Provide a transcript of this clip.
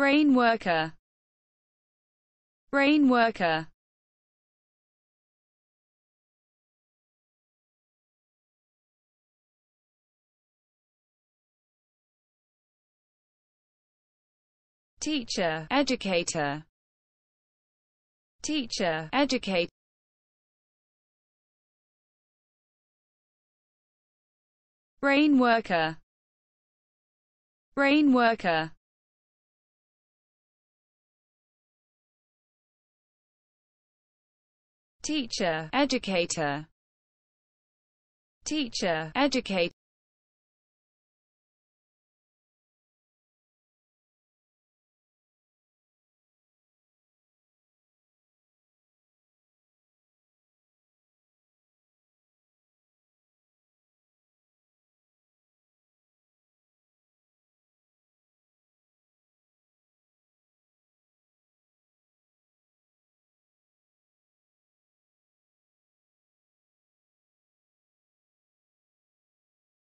brain worker brain worker teacher educator teacher educator brain worker brain worker teacher, educator, teacher, educator